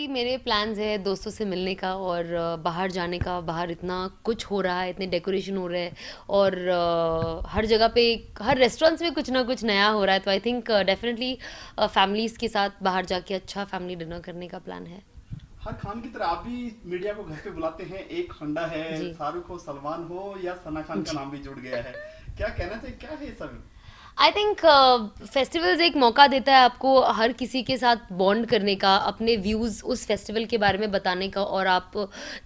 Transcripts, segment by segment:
basically मेरे plans है दोस्तों से मिलने का और बाहर जाने का बाहर इतना कुछ हो रहा है इतने डेकोरेशन हो रहे हैं और हर जगह पे हर रेस्टोरेंट्स में कुछ ना कुछ नया हो रहा है तो आई थिंक डेफिनेटली फैमिलीज़ के साथ बाहर जाके अच्छा फैमिली डिनर करने का प्लान है हर खान की तरह आप भी मीडिया को घर पे बुलाते हैं एक खंडा है शाहरुख हो सलमान हो या सना खान का नाम भी जुड़ गया है क्या कहना चाहिए क्या है सब आई थिंक फेस्टिवल्स एक मौका देता है आपको हर किसी के साथ बॉन्ड करने का अपने व्यूज़ उस फेस्टिवल के बारे में बताने का और आप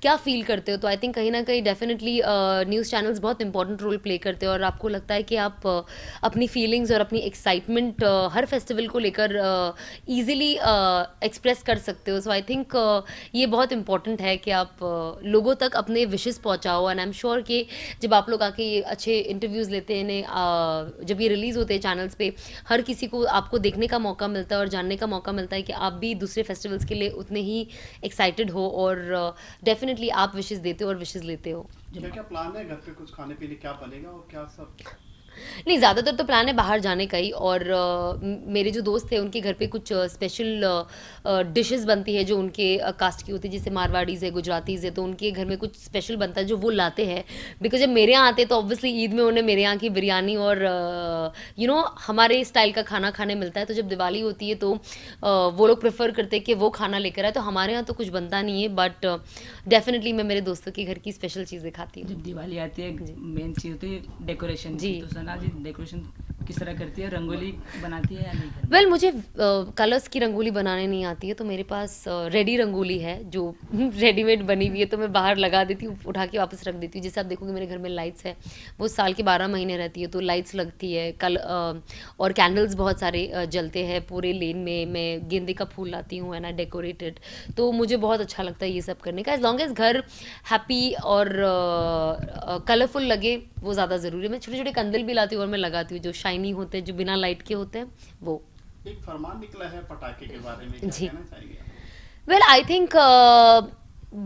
क्या फील करते हो तो आई थिंक कहीं ना कहीं डेफिनेटली न्यूज़ चैनल्स बहुत इंपॉर्टेंट रोल प्ले करते हैं और आपको लगता है कि आप uh, अपनी फीलिंग्स और अपनी एक्साइटमेंट uh, हर फेस्टिवल को लेकर ईजिली uh, एक्सप्रेस कर सकते हो सो आई थिंक ये बहुत इंपॉर्टेंट है कि आप लोगों तक अपने विशेज़ पहुँचाओ एंड आई एम श्योर कि जब आप लोग आके अच्छे इंटरव्यूज़ लेते हैं जब ये रिलीज़ होते हैं चैनल्स पे हर किसी को आपको देखने का मौका मिलता है और जानने का मौका मिलता है कि आप भी दूसरे फेस्टिवल्स के लिए उतने ही एक्साइटेड हो और डेफिनेटली आप विशेज़ देते हो और विशेज़ लेते हो क्या प्लान है घर पे कुछ खाने पीने क्या बनेगा और क्या सब नहीं ज़्यादातर तो प्लान है बाहर जाने का ही और uh, मेरे जो दोस्त थे उनके घर पे कुछ स्पेशल डिशेस बनती है जो उनके कास्ट की होती है जैसे मारवाड़ीज़ है गुजरातीज़ है तो उनके घर में कुछ स्पेशल बनता है जो वो लाते हैं बिकॉज जब मेरे यहाँ आते तो ऑब्वियसली ईद में उन्हें मेरे यहाँ की बिरयानी और यू नो you know, हमारे स्टाइल का खाना खाने मिलता है तो जब दिवाली होती है तो वो लोग प्रेफर करते हैं कि वो खाना लेकर आए तो हमारे यहाँ तो कुछ बनता नहीं है बट डेफिनेटली मैं मेरे दोस्तों के घर की स्पेशल चीज़ें खाती हूँ जब दिवाली आती है मेन चीज़ होती है डेकोरेशन जी तो ना जी डेकोरेशन किस तरह करती है रंगोली बनाती है या नहीं वेल well, मुझे कलर्स uh, की रंगोली बनाने नहीं आती है तो मेरे पास रेडी uh, रंगोली है जो रेडीमेड बनी हुई है तो मैं बाहर लगा देती हूँ उठा के वापस रख देती हूँ जैसे आप देखोगे मेरे घर में लाइट्स है वो साल के बारह महीने रहती है तो लाइट्स लगती है कल uh, और कैंडल्स बहुत सारे uh, जलते हैं पूरे लेन में मैं गेंदे का फूल लाती हूँ है ना डेकोरेटेड तो मुझे बहुत अच्छा लगता है ये सब करने का एज लॉन्ग एज घर हैप्पी और कलरफुल लगे वो ज़्यादा ज़रूरी है मैं छोटे छोटे कंदल भी लाती हूँ और मैं लगाती हूँ जो शाइन शाइनी होते हैं जो बिना लाइट के होते हैं वो एक फरमान निकला है पटाखे के बारे में जी वेल आई थिंक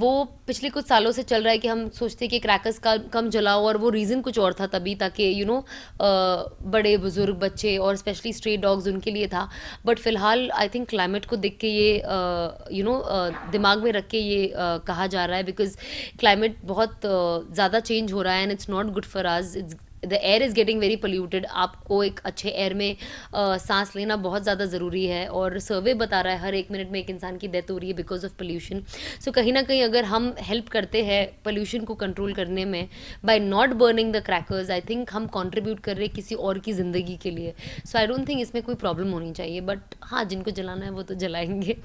वो पिछले कुछ सालों से चल रहा है कि हम सोचते हैं कि क्रैकर्स का कम जलाओ और वो रीज़न कुछ और था तभी ताकि यू नो uh, बड़े बुज़ुर्ग बच्चे और स्पेशली स्ट्रीट डॉग्स उनके लिए था बट फिलहाल आई थिंक क्लाइमेट को देख के ये यू uh, नो uh, दिमाग में रख के ये uh, कहा जा रहा है बिकॉज क्लाइमेट बहुत uh, ज़्यादा चेंज हो रहा है and it's not good for आज it's the air is getting very polluted आपको एक अच्छे एयर में आ, सांस लेना बहुत ज़्यादा ज़रूरी है और सर्वे बता रहा है हर एक मिनट में एक इंसान की डेथ हो रही है बिकॉज ऑफ पोल्यूशन सो कहीं ना कहीं अगर हम हेल्प करते हैं पोल्यूशन को कंट्रोल करने में by not burning the crackers I think हम कॉन्ट्रीब्यूट कर रहे हैं किसी और की ज़िंदगी के लिए सो आई डोंट थिंक इसमें कोई प्रॉब्लम होनी चाहिए बट हाँ जिनको जलाना है वो तो जलाएंगे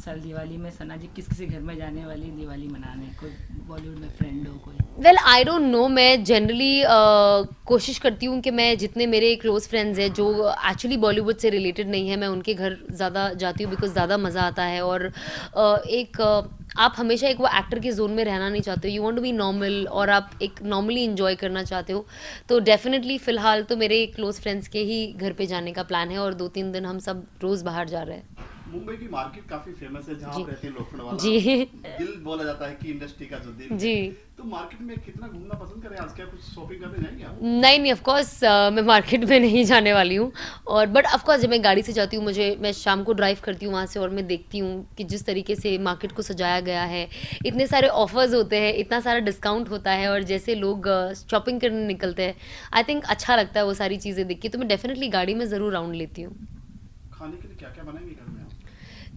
साल दिवाली में सना जी किस किस घर में जाने वाली दिवाली मनाने कोई बॉलीवुड में फ्रेंड हो कोई वेल आई डोंट नो मैं जनरली uh, कोशिश करती हूँ कि मैं जितने मेरे क्लोज फ्रेंड्स हैं जो एक्चुअली बॉलीवुड से रिलेटेड नहीं है मैं उनके घर ज़्यादा जाती हूँ बिकॉज ज़्यादा मज़ा आता है और uh, एक uh, आप हमेशा एक वो एक्टर के जोन में रहना नहीं चाहते हो यू वॉन्ट बी नॉर्मल और आप एक नॉर्मली इन्जॉय करना चाहते हो तो डेफिनेटली फ़िलहाल तो मेरे क्लोज़ फ्रेंड्स के ही घर पे जाने का प्लान है और दो तीन दिन हम सब रोज़ बाहर जा रहे हैं मुंबई की मार्केट काफी फेमस है जहाँ रहते हैं लोखंड जी दिल बोला जाता है कि इंडस्ट्री का जो दिल जी तो मार्केट में कितना घूमना पसंद करें आज क्या कुछ शॉपिंग करने जाएंगे आप नहीं नहीं ऑफकोर्स uh, मैं मार्केट में नहीं जाने वाली हूँ और बट ऑफकोर्स जब मैं गाड़ी से जाती हूँ मुझे मैं शाम को ड्राइव करती हूँ वहाँ से और मैं देखती हूँ कि जिस तरीके से मार्केट को सजाया गया है इतने सारे ऑफर्स होते हैं इतना सारा डिस्काउंट होता है और जैसे लोग शॉपिंग uh, करने निकलते हैं आई थिंक अच्छा लगता है वो सारी चीज़ें देख के तो मैं डेफिनेटली गाड़ी में ज़रूर राउंड लेती हूँ खाने के लिए क्या क्या बनाएंगे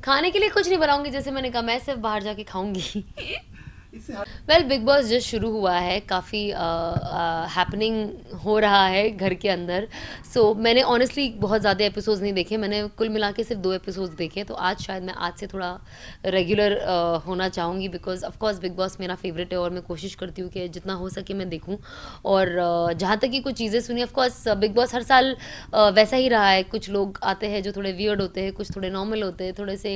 खाने के लिए कुछ नहीं बनाऊंगी जैसे मैंने कहा मैं सिर्फ बाहर जाके खाऊंगी वेल बिग बॉस जस्ट शुरू हुआ है काफ़ी हैपनिंग हो रहा है घर के अंदर सो so, मैंने ऑनेस्टली बहुत ज़्यादा एपिसोड्स नहीं देखे मैंने कुल मिला के सिर्फ दो एपिसोड्स देखे तो आज शायद मैं आज से थोड़ा रेगुलर uh, होना चाहूँगी बिकॉज ऑफकोर्स बिग बॉस मेरा फेवरेट है और मैं कोशिश करती हूँ कि जितना हो सके मैं देखूँ और uh, जहाँ तक कि कुछ चीज़ें सुनी ऑफकोर्स बिग बॉस हर साल uh, वैसा ही रहा है कुछ लोग आते हैं जो थोड़े वियर्ड होते हैं कुछ थोड़े नॉर्मल होते हैं थोड़े से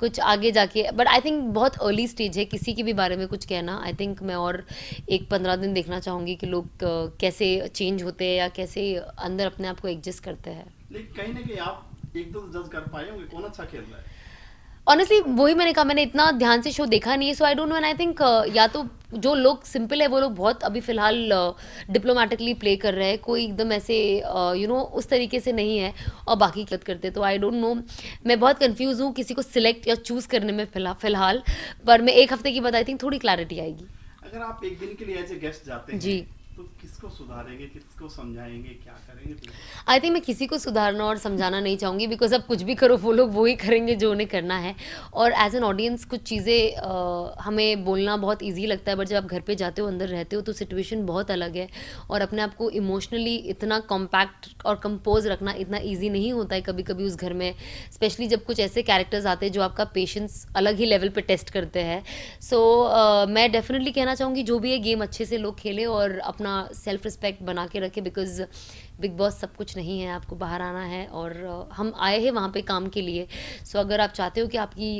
कुछ आगे जाके बट आई थिंक बहुत अर्ली स्टेज है किसी के भी बारे में कुछ कहना आई थिंक मैं और एक पंद्रह दिन देखना चाहूँगी कि लोग कैसे चेंज होते हैं या कैसे अंदर अपने आप को एडजस्ट करते हैं कहीं ना कहीं आप एक दो जज कर पाए होंगे कौन अच्छा खेल रहा है ऑनेस्टली वही मैंने कहा मैंने इतना ध्यान से शो देखा नहीं है so I don't know and I think या तो जो लोग सिंपल है वो लोग बहुत अभी फ़िलहाल डिप्लोमेटिकली प्ले कर रहे हैं कोई एकदम ऐसे यू नो उस तरीके से नहीं है और बाकी गलत करते तो आई डोंट नो मैं बहुत कंफ्यूज हूँ किसी को सिलेक्ट या चूज़ करने में फ़िलहाल पर मैं एक हफ्ते की बताई आई थिंक थोड़ी क्लैरिटी आएगी अगर आप एक दिन के लिए गेस्ट जाते हैं जी आई तो थिंक मैं किसी को सुधारना और समझाना नहीं चाहूँगी बिकॉज अब कुछ भी करो वो लोग वो ही करेंगे जो उन्हें करना है और एज एन ऑडियंस कुछ चीज़ें हमें बोलना बहुत ईजी लगता है बट जब आप घर पर जाते हो अंदर रहते हो तो सिचुएशन बहुत अलग है और अपने आप को इमोशनली इतना कॉम्पैक्ट और कंपोज रखना इतना ईजी नहीं होता है कभी कभी उस घर में स्पेशली जब कुछ ऐसे कैरेक्टर्स आते हैं जो आपका पेशेंस अलग ही लेवल पर टेस्ट करते हैं सो so, uh, मैं डेफिनेटली कहना चाहूँगी जो भी ये गेम अच्छे से लोग खेलें और अपने अपना सेल्फ रिस्पेक्ट बना के रखें बिकॉज बिग बॉस सब कुछ नहीं है आपको बाहर आना है और हम आए हैं वहाँ पे काम के लिए सो अगर आप चाहते हो कि आपकी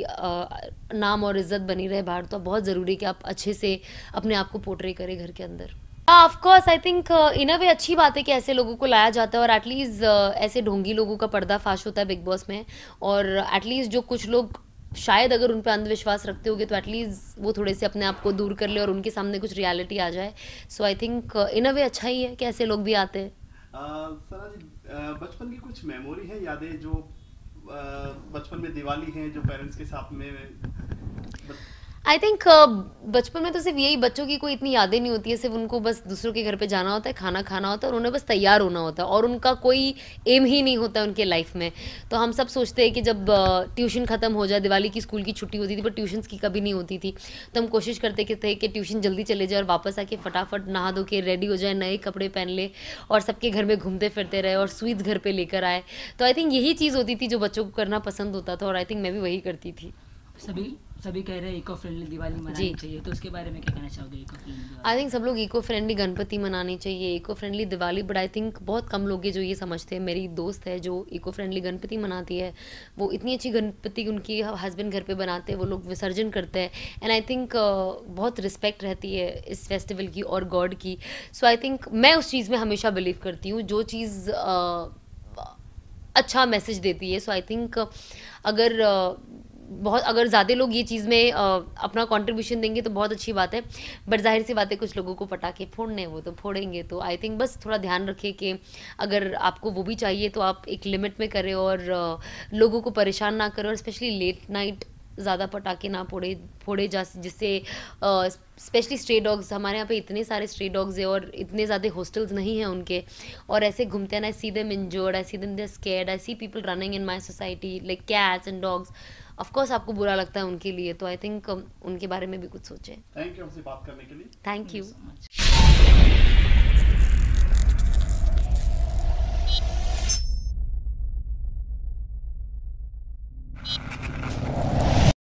नाम और इज्जत बनी रहे बाहर तो बहुत ज़रूरी कि आप अच्छे से अपने आप को पोर्ट्रे करें घर के अंदर हाँ ऑफकोर्स आई थिंक इन अ वे अच्छी बात है कि ऐसे लोगों को लाया जाता है और एटलीस्ट uh, ऐसे ढोंगी लोगों का पर्दाफाश होता है बिग बॉस में और एटलीस्ट जो कुछ लोग शायद अगर उन पर अंधविश्वास रखते होगे तो एटलीस्ट वो थोड़े से अपने आप को दूर कर ले और उनके सामने कुछ रियलिटी आ जाए सो आई थिंक इन अ वे अच्छा ही है कि ऐसे लोग भी आते हैं बचपन की कुछ मेमोरी है यादें जो बचपन में दिवाली है जो पेरेंट्स के साथ में आई थिंक uh, बचपन में तो सिर्फ यही बच्चों की कोई इतनी यादें नहीं होती है सिर्फ उनको बस दूसरों के घर पे जाना होता है खाना खाना होता है और उन्हें बस तैयार होना होता है और उनका कोई एम ही नहीं होता है उनके लाइफ में तो हम सब सोचते हैं कि जब ट्यूशन uh, ख़त्म हो जाए दिवाली की स्कूल की छुट्टी होती थी पर ट्यूशन की कभी नहीं होती थी तो हम कोशिश करते थे कि ट्यूशन जल्दी चले जाए और वापस आके फटाफट नहा धो के रेडी हो जाए नए कपड़े पहन ले और सबके घर में घूमते फिरते रहे और स्वीट्स घर पर लेकर आए तो आई थिंक यही चीज़ होती थी जो बच्चों को करना पसंद होता था और आई थिंक मैं भी वही करती थी सभी सभी कह रहे हैं इको फ्रेंडली दिवाली मनानी चाहिए तो उसके बारे में क्या कहना चाहोगे इको फ्रेंडली आई थिंक सब लोग इको फ्रेंडली गणपति मनाने चाहिए eco friendly Diwali but I think बहुत कम लोग जो ये समझते हैं मेरी दोस्त है जो इको फ्रेंडली गणपति मनाती है वो इतनी अच्छी गणपति उनकी हस्बैंड घर पर बनाते हैं वो लोग विसर्जन करते हैं एंड आई थिंक बहुत रिस्पेक्ट रहती है इस फेस्टिवल की और गॉड की सो आई थिंक मैं उस चीज़ में हमेशा बिलीव करती हूँ जो चीज़ uh, अच्छा मैसेज देती है सो आई थिंक अगर uh, बहुत अगर ज़्यादा लोग ये चीज़ में अपना कंट्रीब्यूशन देंगे तो बहुत अच्छी बात है बट जाहिर सी बात है कुछ लोगों को पटाखे फोड़ने वो तो फोड़ेंगे तो आई थिंक बस थोड़ा ध्यान रखें कि अगर आपको वो भी चाहिए तो आप एक लिमिट में करें और लोगों को परेशान ना करें और स्पेशली लेट नाइट ज़्यादा पटाखे ना फोड़े फोड़े जा जिससे स्पेशली स्ट्रे डॉग्स हमारे यहाँ पे इतने सारे स्ट्रे डॉग्स हैं और इतने ज़्यादा हॉस्टल्स नहीं हैं उनके और ऐसे घूमते हैं ना सी दम injured I see them they scared I see people running in my society like cats and dogs of course आपको बुरा लगता है उनके लिए तो आई थिंक उनके बारे में भी कुछ सोचें थैंक यू हमसे बात करने के लिए थैंक यू